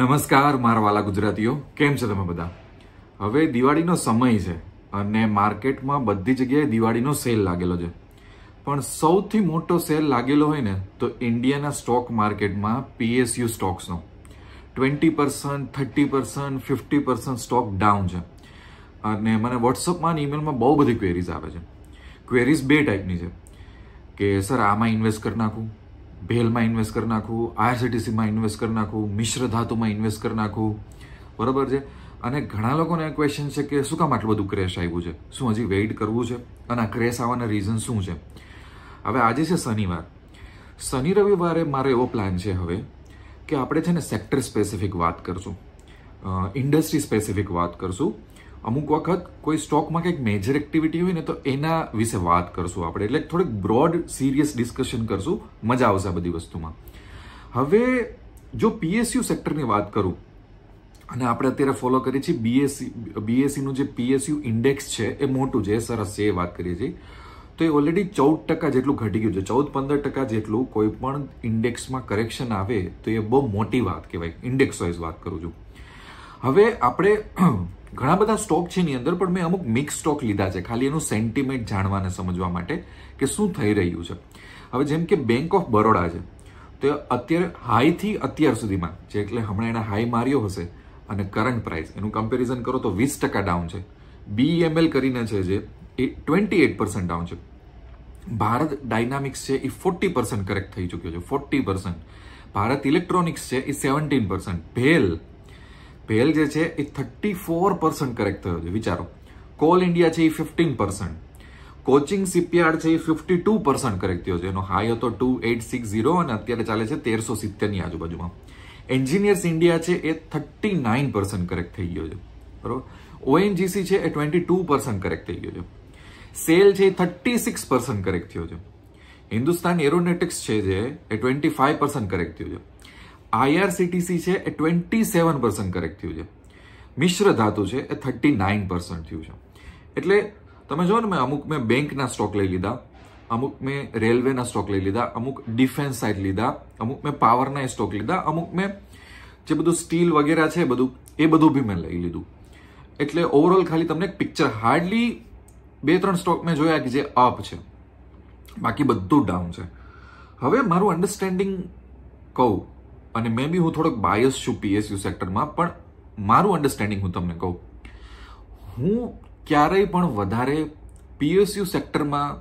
નમસ્કાર મારા વાલા ગુજરાતીઓ કેમ છો તમે બધા હવે દિવાળીનો સમય છે અને માર્કેટમાં બધી જગ્યાએ દિવાળીનો સેલ લાગેલો છે પણ સૌથી મોટો સેલ લાગેલો હોય ને તો ઇન્ડિયાના સ્ટોક માર્કેટમાં પીએસયુ સ્ટોક્સનો twenty percent thirty percent fifty percent stock down છે અને મને વોટ્સઅપમાં અને ઈમેલમાં બહુ બધી ક્વેરીઝ આવે છે ક્વેરીઝ બે ટાઈપની છે કે સર આમાં ઇન્વેસ્ટ કરી નાખું ભેલમાં ઇન્વેસ્ટ કરી નાખવું આઈઆરસીટીસીમાં ઇન્વેસ્ટ કરી નાખવું મિશ્ર ધાતુમાં ઇન્વેસ્ટ કરી નાખવું બરાબર છે અને ઘણા લોકોને ક્વેશ્ચન છે કે શું કામ આટલું બધું ક્રેશ આવ્યું છે શું હજી વેઇટ કરવું છે અને આ ક્રેશ આવવાના રીઝન શું છે હવે આજે છે શનિવાર શનિ રવિવારે મારો એવો પ્લાન છે હવે કે આપણે છે ને સેક્ટર સ્પેસિફિક વાત કરશું ઇન્ડસ્ટ્રી સ્પેસિફિક વાત કરશું અમુક વખત કોઈ સ્ટોકમાં કંઈક મેજર એક્ટિવિટી હોય ને તો એના વિશે વાત કરશું આપણે એટલે થોડીક બ્રોડ સિરિયસ ડિસ્કશન કરશું મજા આવશે આ બધી વસ્તુમાં હવે જો પીએસયુ સેક્ટરની વાત કરું અને આપણે અત્યારે ફોલો કરીએ છીએ બીએસસી બીએસસીનું e જે પીએસયુ ઇન્ડેક્સ છે એ મોટું છે સરસ છે એ વાત કરીએ છીએ તો એ ઓલરેડી ચૌદ ટકા જેટલું ઘટી ગયું છે ચૌદ પંદર ટકા જેટલું કોઈ પણ ઇન્ડેક્સમાં કરેક્શન આવે તો એ બહુ મોટી વાત કહેવાય ઇન્ડેક્સ વાઇઝ વાત કરું છું હવે આપણે ઘણા બધા સ્ટોક છે એની અંદર પણ મેં અમુક મિક્સ સ્ટોક લીધા છે ખાલી એનું સેન્ટિમેન્ટ જાણવાને સમજવા માટે કે શું થઈ રહ્યું છે હવે જેમ કે બેંક ઓફ બરોડા છે તો અત્યારે હાઈથી અત્યાર સુધીમાં જે એટલે હમણાં એણે હાઈ માર્યો હશે અને કરંટ પ્રાઇસ એનું કમ્પેરિઝન કરો તો વીસ ટકા ડાઉન છે બીએમએલ e કરીને છે જે એ ટ્વેન્ટી એટ પર્સન્ટ ડાઉન છે ભારત ડાયનામિક્સ છે એ ફોર્ટી પર્સન્ટ કરેક્ટ થઈ ચૂક્યો છે ફોર્ટી પર્સન્ટ ભારત ઇલેક્ટ્રોનિક્સ છે એ સેવન્ટીન પર્સન્ટ ભેલ પેલ જે છે એ થર્ટી ફોર પર્સન્ટ કરેક્ટ થયો છે વિચારો કોલ ઇન્ડિયા છે એ ફિફ્ટીન પર્સન્ટ કોચિંગ સીપીઆર છે એ ફિફ્ટી ટુ પર્સન્ટ કરેક્ટ થયો છે એનો હાઈ હતો ટુ એટ સિક્સ ઝીરો અને અત્યારે ચાલે છે તેરસો સિત્તેરની આજુબાજુમાં એન્જિનિયર્સ ઇન્ડિયા છે એ થર્ટી નાઇન પર્સન્ટ કરેક્ટ થઈ ગયો છે બરોબર ઓએનજીસી છે એ ટ્વેન્ટી ટુ પર્સન્ટ કરેક્ટ થઈ ગયો છે સેલ છે એ થર્ટી સિક્સ પર્સન્ટ કરેક્ટ થયો છે હિન્દુસ્તાન એરોનેટિક્સ છે જે એ ટ્વેન્ટી ફાઈવ પર્સન્ટ કરેક્ટ થયું છે આઈઆરસીટીસી છે એ ટ્વેન્ટી સેવન પર્સન્ટ કરેક્ટ થયું છે મિશ્ર ધાતુ છે એ થર્ટી નાઇન પર્સન્ટ થયું છે એટલે તમે જો ને મેં અમુક મેં બેંકના સ્ટોક લઈ લીધા અમુક મેં રેલવેના સ્ટોક લઈ લીધા અમુક ડિફેન્સ સાઇડ લીધા અમુક મેં પાવરના સ્ટોક લીધા અમુક મેં જે બધું સ્ટીલ વગેરે છે એ બધું એ બધું બી મેં લઈ લીધું એટલે ઓવરઓલ ખાલી તમને પિક્ચર હાર્ડલી બે ત્રણ સ્ટોક મેં જોયા કે જે અપ છે બાકી બધું ડાઉન છે હવે મારું અન્ડરસ્ટેન્ડિંગ કહું અને મે બી હું થોડોક બાયસ છું પીએસયુ સેક્ટરમાં પણ મારું અન્ડરસ્ટેન્ડિંગ હું તમને કહું હું ક્યારેય પણ વધારે પીએસયુ સેક્ટરમાં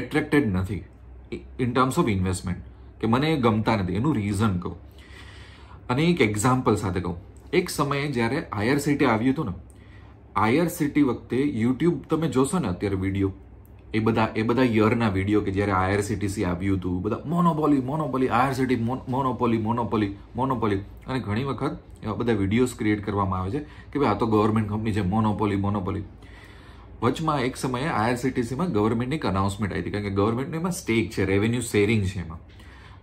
એટ્રેક્ટેડ નથી ઇન ટર્મ્સ ઓફ ઇન્વેસ્ટમેન્ટ કે મને એ ગમતા નથી એનું રીઝન કહું અને એક એક્ઝામ્પલ સાથે કહું એક સમયે જ્યારે આઈઆરસીટી આવ્યું હતું ને આઈઆરસીટી વખતે યુટ્યુબ તમે જોશો ને અત્યારે વિડીયો એ બધા એ બધા યરના વિડીયો કે જ્યારે આઈઆરસીટીસી આવ્યું હતું બધા monopoly monopoly IRCT monopoly monopoly monopoly અને ઘણી વખત એવા બધા વિડીયોઝ ક્રિએટ કરવામાં આવે છે કે ભાઈ આ તો ગવર્મેન્ટ કંપની છે મોનોપોલી મોનોપોલી વચમાં એક સમયે આઈઆરસીટીસીમાં ગવર્મેન્ટની એક અનાઉન્સમેન્ટ આવી હતી કારણ કે ગવર્મેન્ટનું એમાં સ્ટેક છે રેવન્યુ શેરિંગ છે એમાં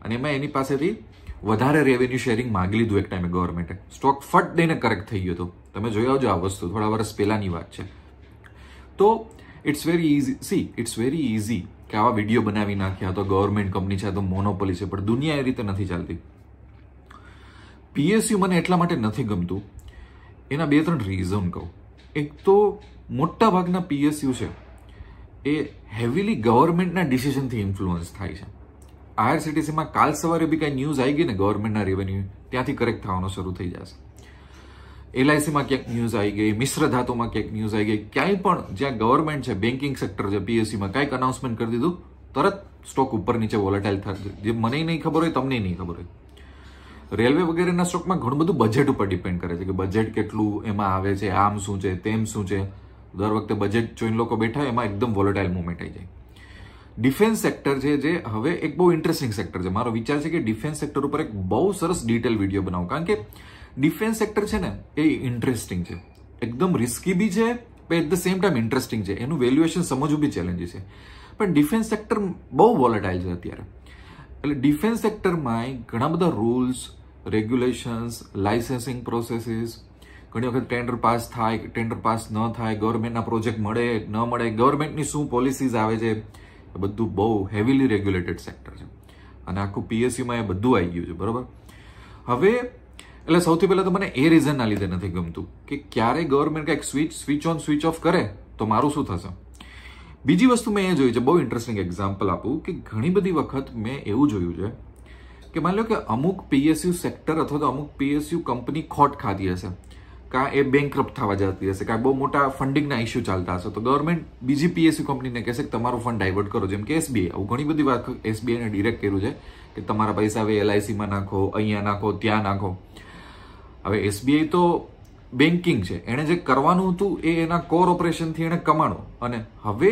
અને એમાં એની પાસેથી વધારે રેવન્યુ શેરિંગ માગી લીધું એક ટાઈમે ગવર્મેન્ટે સ્ટોક ફટ દઈને કરેક્ટ થઈ ગયો હતો તમે જોઈ આવજો આ વસ્તુ થોડા વર્ષ પહેલાની વાત છે તો it's very easy see it's very easy કે આવા વિડીયો બનાવી નાખ્યા તો ગવર્મેન્ટ કંપની છે તો મોનોપોલી છે પણ દુનિયા એ રીતે નથી ચાલતી પીએસયુ મને એટલા માટે નથી ગમતું એના બે ત્રણ રીઝન કહું એક તો મોટા ભાગના પીએસયુ છે એ હેવીલી ગવર્મેન્ટના ડિસિઝનથી ઇન્ફ્લુઅન્સ થાય છે આઈઆરસીટીસીમાં કાલ સવારે બી કાંઈ ન્યૂઝ આવી ગઈ ને ગવર્મેન્ટના રેવન્યુ ત્યાંથી કરેક્ટ થવાનો શરૂ થઈ જશે એલઆઈસીમાં ક્યાંક ન્યૂઝ આવી ગઈ મિશ્ર ધાતુમાં ક્યાંક ન્યૂઝ આવી ગઈ ક્યાંય પણ જ્યાં ગવર્મેન્ટ છે બેન્કિંગ સેક્ટર છે પીએસસીમાં કંઈક અનાઉન્સમેન્ટ કરી દીધું તરત સ્ટોક ઉપર નીચે વોલેટાઇલ થશે જે મને નહીં ખબર હોય તમને નહીં ખબર હોય રેલવે વગેરેના સ્ટોકમાં ઘણું બધું બજેટ ઉપર ડિપેન્ડ કરે છે કે બજેટ કેટલું એમાં આવે છે આમ શું છે તેમ શું છે દર વખતે બજેટ જોઈને લોકો બેઠા એમાં એકદમ વોલેટાઇલ મુવમેન્ટ આવી જાય ડિફેન્સ સેક્ટર છે જે હવે એક બહુ ઇન્ટરેસ્ટિંગ સેક્ટર છે મારો વિચાર છે કે ડિફેન્સ સેક્ટર ઉપર એક બહુ સરસ ડિટેલ વિડીયો બનાવું કારણ કે ડિફેન્સ સેક્ટર છે ને એ ઇન્ટરેસ્ટિંગ છે એકદમ રિસ્કી બી છે પણ at the same time interesting છે એનું વેલ્યુએશન સમજવું બી ચેલેન્જીસ છે પણ ડિફેન્સ સેક્ટર બહુ વોલેટાઇલ છે અત્યારે એટલે ડિફેન્સ સેક્ટરમાં ઘણા બધા રૂલ્સ રેગ્યુલેશન્સ લાઇસન્સિંગ પ્રોસેસીસ ઘણી વખત ટેન્ડર પાસ થાય ટેન્ડર પાસ ન થાય ગવર્મેન્ટના પ્રોજેક્ટ મળે ન મળે ગવર્મેન્ટની શું પોલિસીઝ આવે છે એ બધું બહુ હેવીલી રેગ્યુલેટેડ સેક્ટર છે અને આખું પીએસયુમાં એ બધું આવી ગયું છે બરાબર હવે એટલે સૌથી પહેલાં તો મને એ રીઝનના લીધે નથી ગમતું કે ક્યારે ગવર્મેન્ટ કંઈક switch switch on switch off કરે તો મારું શું થશે બીજી વસ્તુ મેં એ જોઈ છે બહુ ઇન્ટરેસ્ટિંગ એક્ઝામ્પલ આપું કે ઘણી બધી વખત મેં એવું જોયું છે કે માની લો કે અમુક પીએસયુ સેક્ટર અથવા તો અમુક પીએસયુ કંપની ખોટ ખાધી હશે કાં એ બેંકરપ્ટ થવા જતી હશે કાં બહુ મોટા ફંડિંગના ઇસ્યુ ચાલતા હશે તો ગવર્મેન્ટ બીજી પીએસયુ કંપનીને કહેશે કે તમારું ફંડ ડાયવર્ટ કરો જેમ કે એસબીઆઈ આવું ઘણી બધી વાત એસબીઆઈને ડિરેક્ટ કર્યું છે કે તમારા પૈસા હવે એલઆઈસીમાં નાખો અહીંયા નાખો ત્યાં નાખો હવે એસબીઆઈ તો બેન્કિંગ છે એણે જે કરવાનું હતું એ એના કોર ઓપરેશનથી એણે કમાણો અને હવે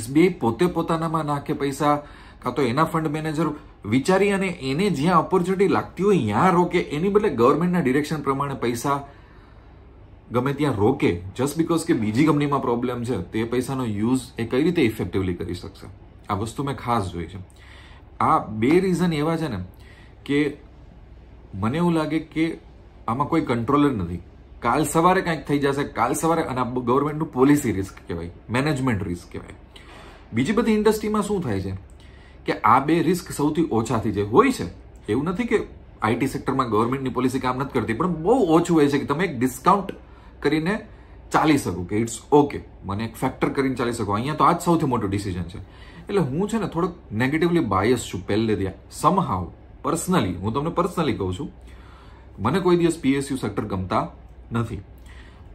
એસબીઆઈ પોતે પોતાનામાં નાખે પૈસા કાં તો એના ફંડ મેનેજર વિચારી અને એને જ્યાં ઓપોર્ચ્યુનિટી લાગતી હોય ત્યાં રોકે એની બદલે ગવર્મેન્ટના ડિરેક્શન પ્રમાણે પૈસા ગમે ત્યાં રોકે જસ્ટ બિકોઝ કે બીજી કંપનીમાં પ્રોબ્લેમ છે તે પૈસાનો યુઝ એ કઈ રીતે ઇફેક્ટિવલી કરી શકશે આ વસ્તુ મેં ખાસ જોઈ છે આ બે રીઝન એવા છે ને કે મને એવું લાગે કે આમાં કોઈ કંટ્રોલર નથી કાલ સવારે કંઈક થઈ જશે કાલ સવારે અને ગવર્મેન્ટનું પોલિસી રિસ્ક કહેવાય મેનેજમેન્ટ રિસ્ક કહેવાય બીજી બધી ઇન્ડસ્ટ્રીમાં શું થાય છે કે આ બે રિસ્ક સૌથી ઓછાથી જે હોય છે એવું નથી કે આઈટી સેક્ટરમાં ગવર્મેન્ટની પોલિસી કામ નથી કરતી પણ બહુ ઓછું હોય છે કે તમે એક ડિસ્કાઉન્ટ કરીને ચાલી શકો કે ઇટ્સ ઓકે મને એક ફેક્ટર કરીને ચાલી શકો અહીંયા તો આ જ સૌથી મોટું ડિસિઝન છે એટલે હું છે ને થોડોક નેગેટિવલી બાયસ છું પહેલેથી સમહાવ પર્સનલી હું તમને પર્સનલી કહું છું મને કોઈ દિવસ પીએસયુ સેક્ટર ગમતા નથી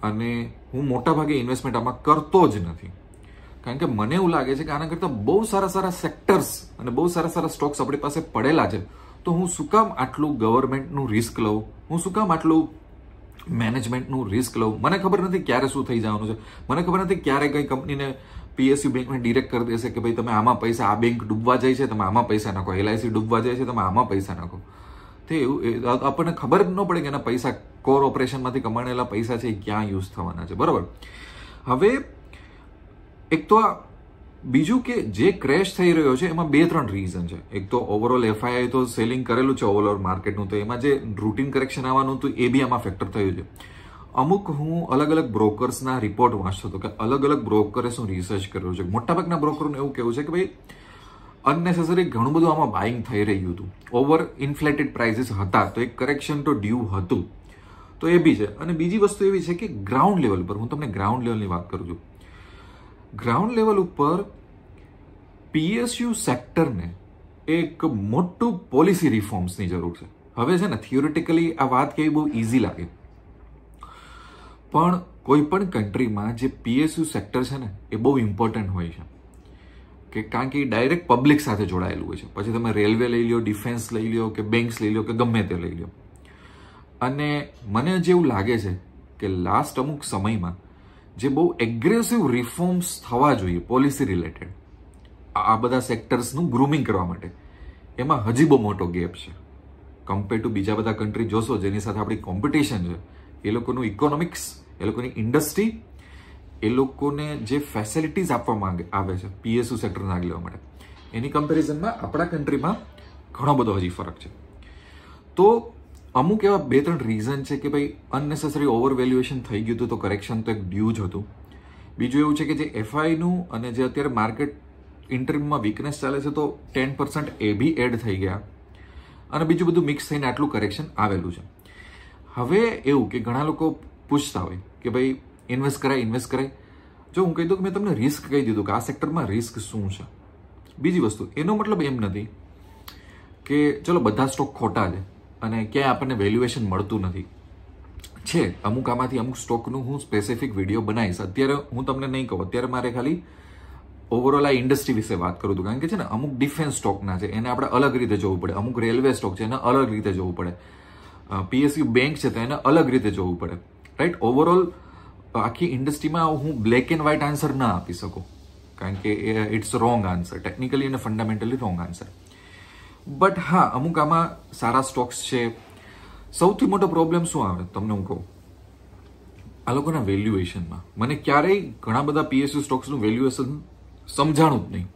અને હું મોટાભાગે ઇન્વેસ્ટમેન્ટ આમાં કરતો જ નથી કારણ કે મને એવું લાગે છે કે આના કરતાં બહુ સારા સારા સેક્ટર્સ અને બહુ સારા સારા સ્ટોક્સ આપણી પાસે પડેલા છે તો હું શું કામ આટલું ગવર્મેન્ટનું રિસ્ક લઉં હું શું કામ આટલું મેનેજમેન્ટનું રિસ્ક લઉં મને ખબર નથી ક્યારે શું થઈ જવાનું છે મને ખબર નથી ક્યારે કંઈ કંપનીને પીએસયુ બેંકને ડિરેક્ટ કરી દેશે કે ભાઈ તમે આમાં પૈસા આ બેંક ડૂબવા જાય છે તમે આમાં પૈસા નાખો એલઆઈસી ડૂબવા જાય છે તમે આમાં પૈસા નાખો તે એવું આપણને ખબર જ ન પડે કે એના પૈસા કોર ઓપરેશનમાંથી કમાણેલા પૈસા છે એ ક્યાં યુઝ થવાના છે બરાબર હવે એક તો આ બીજું કે જે ક્રેશ થઈ રહ્યો છે એમાં બે ત્રણ રીઝન છે એક તો ઓવરઓલ એફઆઈઆઈ તો સેલિંગ કરેલું છે ઓવરઓલ માર્કેટનું તો એમાં જે રૂટીન કરેક્શન આવવાનું હતું એ બી આમાં ફેક્ટર થયું છે અમુક હું અલગ અલગ બ્રોકર્સના રિપોર્ટ વાંચતો હતો કે અલગ અલગ બ્રોકરે શું રિસર્ચ કર્યું છે મોટાભાગના બ્રોકરનું એવું કહેવું છે કે ભાઈ અનનેસેસરી ઘણું બધું આમાં બાઇંગ થઈ રહ્યું હતું ઓવર ઇન્ફ્લેટેડ પ્રાઇઝિસ હતા તો એક કરેક્શન તો ડ્યુ હતું તો એ બી છે અને બીજી વસ્તુ એવી છે કે ગ્રાઉન્ડ લેવલ પર હું તમને ગ્રાઉન્ડ લેવલની વાત કરું છું ગ્રાઉન્ડ લેવલ ઉપર પીએસયુ સેક્ટરને એક મોટું પોલિસી રિફોર્મ્સની જરૂર છે હવે છે ને થિયોરિટિકલી આ વાત કહેવી બહુ ઇઝી લાગે પણ કોઈ પણ કન્ટ્રીમાં જે પીએસયુ સેક્ટર છે ને એ બહુ ઇમ્પોર્ટન્ટ હોય છે કે કારણ કે એ ડાયરેક્ટ પબ્લિક સાથે જોડાયેલું હોય છે પછી તમે રેલવે લઈ લો ડિફેન્સ લઈ લો કે બેંક્સ લઈ લો કે ગમે તે લઈ લો અને મને જેવું લાગે છે કે લાસ્ટ અમુક સમયમાં જે બહુ એગ્રેસિવ રિફોર્મ્સ થવા જોઈએ પોલિસી રિલેટેડ આ બધા સેક્ટર્સનું ગ્રુમિંગ કરવા માટે એમાં હજી બહુ મોટો ગેપ છે કમ્પેર ટુ બીજા બધા કન્ટ્રી જોશો જેની સાથે આપણી કોમ્પિટિશન છે એ લોકોનું ઇકોનોમિક્સ એ લોકોની ઇન્ડસ્ટ્રી એ લોકોને જે ફેસિલિટીઝ આપવામાં આવે છે પીએસયુ સેક્ટર આગળ લેવા માટે એની કમ્પેરિઝનમાં આપણા કન્ટ્રીમાં ઘણો બધો હજી ફરક છે તો અમુક એવા બે ત્રણ રીઝન છે કે ભાઈ અનનેસેસરી ઓવરવેલ્યુએશન થઈ ગયું હતું તો કરેક્શન તો એક ડ્યુ જ હતું બીજું એવું છે કે જે એફઆઈનું અને જે અત્યારે માર્કેટ ઇન્ટરવ્યુમાં વીકનેસ ચાલે છે તો ટેન પર્સન્ટ એ બી એડ થઈ ગયા અને બીજું બધું મિક્સ થઈને આટલું કરેક્શન આવેલું છે હવે એવું કે ઘણા લોકો પૂછતા હોય કે ભાઈ ઇન્વેસ્ટ કરાય ઇન્વેસ્ટ કરાય જો હું કહી દઉં કે મેં તમને રિસ્ક કહી દીધું કે આ સેક્ટરમાં રિસ્ક શું છે બીજી વસ્તુ એનો મતલબ એમ નથી કે ચલો બધા સ્ટોક ખોટા છે અને ક્યાંય આપણને વેલ્યુએશન મળતું નથી છે અમુક આમાંથી અમુક સ્ટોકનું હું સ્પેસિફિક વિડીયો બનાવીશ અત્યારે હું તમને નહીં કહું અત્યારે મારે ખાલી ઓવરઓલ આ ઇન્ડસ્ટ્રી વિશે વાત કરું છું કારણ કે છે ને અમુક ડિફેન્સ સ્ટોકના છે એને આપણે અલગ રીતે જોવું પડે અમુક રેલવે સ્ટોક છે એને અલગ રીતે જોવું પડે પીએસયુ બેંક છે તો એને અલગ રીતે જોવું પડે રાઈટ ઓવરઓલ આખી ઇન્ડસ્ટ્રીમાં હું બ્લેક એન્ડ વ્હાઇટ આન્સર ના આપી શકું કારણ કે ઇટ્સ રોંગ આન્સર ટેકનિકલી અને ફંડામેન્ટલી રોંગ આન્સર બટ હા અમુક આમાં સારા સ્ટોક્સ છે સૌથી મોટો પ્રોબ્લેમ શું આવે તમને હું કહું આ લોકોના વેલ્યુએશનમાં મને ક્યારેય ઘણા બધા પીએસયુ સ્ટોક્સનું વેલ્યુએશન સમજાણું જ નહીં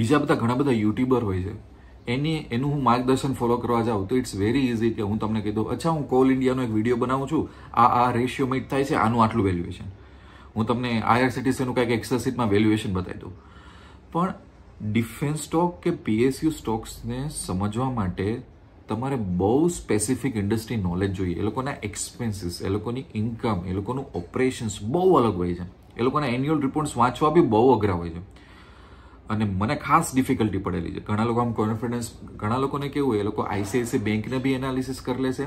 બીજા બધા ઘણા બધા યુટ્યુબર હોય છે એની એનું હું માર્ગદર્શન ફોલો કરવા જાઉં તો ઇટ્સ વેરી ઇઝી કે હું તમને કહી દઉં અચ્છા હું કોલ ઇન્ડિયાનો એક વિડીયો બનાવું છું આ આ રેશિયો મેટ થાય છે આનું આટલું વેલ્યુએશન હું તમને આઈઆરસીટીસીનું કંઈક એક્સરસીટમાં વેલ્યુએશન બતાવી દઉં પણ ડિફેન્સ સ્ટોક કે પીએસયુ સ્ટોક્સને સમજવા માટે તમારે બહુ સ્પેસિફિક ઇન્ડસ્ટ્રી નોલેજ જોઈએ એ લોકોના એક્સપેન્સીસ એ લોકોની ઇન્કમ એ લોકોનું ઓપરેશન્સ બહુ અલગ હોય છે એ લોકોના એન્યુઅલ રિપોર્ટ્સ વાંચવા બી બહુ અઘરા હોય છે અને મને ખાસ ડિફિકલ્ટી પડેલી છે ઘણા લોકો આમ કોન્ફિડન્સ ઘણા લોકોને કેવું હોય એ લોકો આઈસીઆઈસી બેંકને બી એનાલિસિસ કરી લેશે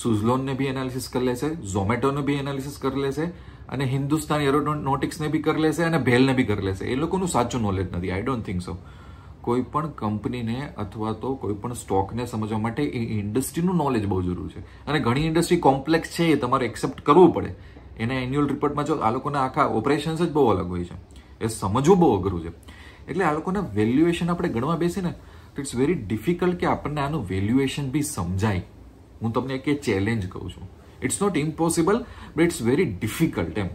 સુઝલોનને બી એનાલિસિસ કરી લેશે ઝોમેટોને બી એનાલિસિસ કરી લેશે અને હિન્દુસ્તાન એરોનોટિક્સને બી કરી લેશે અને ભેલને બી કરી લેશે એ લોકોનું સાચું નોલેજ નથી આઈ ડોન્ટ થિંક સો કોઈ પણ કંપનીને અથવા તો કોઈ પણ સ્ટોકને સમજવા માટે એ ઇન્ડસ્ટ્રીનું નોલેજ બહુ જરૂર છે અને ઘણી ઇન્ડસ્ટ્રી કોમ્પ્લેક્સ છે એ તમારે એક્સેપ્ટ કરવું પડે એના એન્યુઅલ રિપોર્ટમાં જો આ લોકોના આખા ઓપરેશન્સ જ બહુ અલગ હોય છે એ સમજવું બહુ અઘરું છે એટલે આ લોકોના વેલ્યુએશન આપણે ગણવા બેસીને તો ઇટ્સ વેરી ડિફિકલ્ટ કે આપણને આનું વેલ્યુએશન બી સમજાય હું તમને એક ચેલેન્જ કહું છું it's not impossible but it's very difficult એમ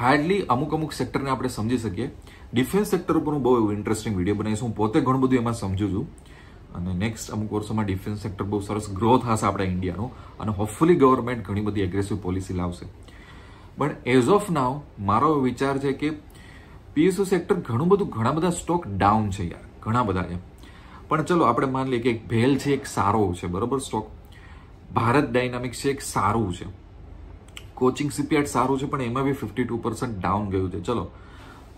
હાર્ડલી અમુક અમુક સેક્ટરને આપણે સમજી શકીએ ડિફેન્સ સેક્ટર ઉપર હું બહુ એવું ઇન્ટરેસ્ટિંગ વિડીયો બનાવીશ હું પોતે ઘણું બધું એમાં સમજું છું અને નેક્સ્ટ અમુક વર્ષોમાં ડિફેન્સ સેક્ટર બહુ સરસ ગ્રોથ હશે આપણા ઇન્ડિયાનો અને હોપફુલી ગવર્મેન્ટ ઘણી બધી એગ્રેસિવ પોલિસી લાવશે પણ એઝ ઓફ નાવ મારો વિચાર છે કે પીએસયુ સેક્ટર ઘણું બધું ઘણા બધા સ્ટોક ડાઉન છે યાર ઘણા બધા એમ પણ ચલો આપણે માની લઈએ કે એક ભેલ છે એક સારો છે બરોબર સ્ટોક ભારત ડાયનામિક્સ એક સારું છે કોચિંગ સીપીએટ સારું છે પણ એમાં બી ફિફ્ટી ટુ પર્સન્ટ ડાઉન ગયું છે ચલો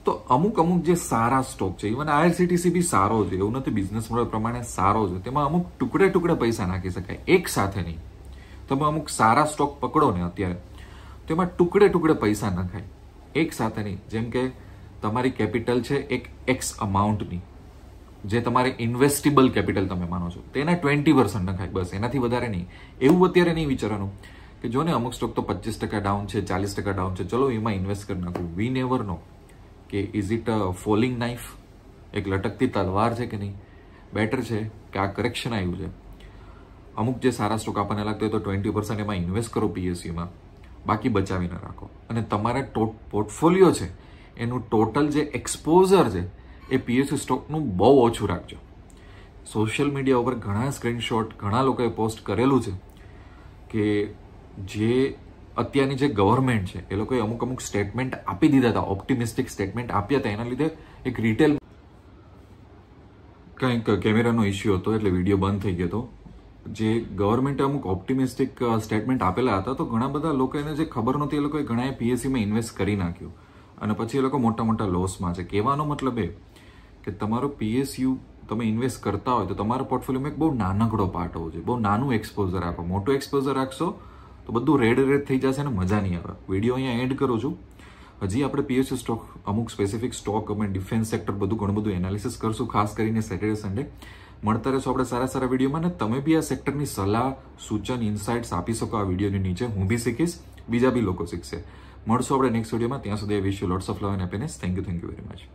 તો અમુક અમુક જે સારા સ્ટોક છે ઇવન આઈઆરસીટીસી બી સારો છે એવું નથી બિઝનેસ મોડલ પ્રમાણે સારો છે તેમાં અમુક ટુકડે ટુકડે પૈસા નાખી શકાય એક સાથે નહીં તમે અમુક સારા સ્ટોક પકડો ને અત્યારે તેમાં ટુકડે ટુકડે પૈસા નાખાય એક સાથે નહીં જેમ કે તમારી કેપિટલ છે એક એક્સ અમાઉન્ટની જે તમારે ઇન્વેસ્ટેબલ કેપિટલ તમે માનો છો તેના ટ્વેન્ટી પર્સન્ટ નખાય બસ એનાથી વધારે નહીં એવું અત્યારે નહીં વિચારવાનું કે જો ને અમુક સ્ટોક તો પચીસ ટકા ડાઉન છે ચાલીસ ટકા ડાઉન છે ચલો એમાં ઇન્વેસ્ટ કરી નાખું વી નેવર નો કે is it a falling knife એક લટકતી તલવાર છે કે નહીં બેટર છે કે આ કરેક્શન આવ્યું છે અમુક જે સારા સ્ટોક આપણને લાગતો હોય તો ટ્વેન્ટી પર્સન્ટ એમાં ઇન્વેસ્ટ કરો પીએસયુમાં બાકી બચાવીને રાખો અને તમારા પોર્ટફોલિયો છે એનું ટોટલ જે એક્સપોઝર છે એ પીએસસી સ્ટોકનું બહુ ઓછું રાખજો સોશિયલ મીડિયા ઉપર ઘણા સ્ક્રીનશોટ ઘણા લોકોએ પોસ્ટ કરેલું છે કે જે અત્યારની જે ગવર્મેન્ટ છે એ લોકોએ અમુક અમુક સ્ટેટમેન્ટ આપી દીધા હતા ઓપ્ટિમિસ્ટિક સ્ટેટમેન્ટ આપ્યા હતા એના લીધે એક રિટેલ કંઈક કેમેરાનો ઇસ્યુ હતો એટલે વિડીયો બંધ થઈ ગયો હતો જે ગવર્મેન્ટે અમુક ઓપ્ટિમિસ્ટિક સ્ટેટમેન્ટ આપેલા હતા તો ઘણા બધા લોકો એને જે ખબર નહોતી એ લોકોએ ઘણાએ પીએસસીમાં ઇન્વેસ્ટ કરી નાખ્યું અને પછી એ લોકો મોટા મોટા લોસમાં છે કહેવાનો મતલબ એ કે તમારો પીએસયુ તમે ઇન્વેસ્ટ કરતા હોય તો તમારા પોર્ટફોલિયોમાં એક બહુ નાનકડો પાર્ટ હોવો જોઈએ બહુ નાનું એક્સપોઝર આપો મોટું એક્સપોઝર રાખશો તો બધું રેડ રેડ થઈ જશે અને મજા નહીં આવે વિડીયો અહીંયા એડ કરું છું હજી આપણે પીએસયુ સ્ટોક અમુક સ્પેસિફિક સ્ટોક અમે ડિફેન્સ સેક્ટર બધું ઘણું બધું એનાલિસિસ કરશું ખાસ કરીને સેટરડે સન્ડે મળતા રહેશો આપણે સારા સારા વિડીયોમાં ને તમે બી આ સેક્ટરની સલાહ સૂચન ઇન્સાઇટ્સ આપી શકો આ વિડીયોની નીચે હું બી શીખીશ બીજા બી લોકો શીખશે મળશો આપણે નેક્સ્ટ વિડીયોમાં ત્યાં સુધી wish you lots of love and happiness thank you thank you very much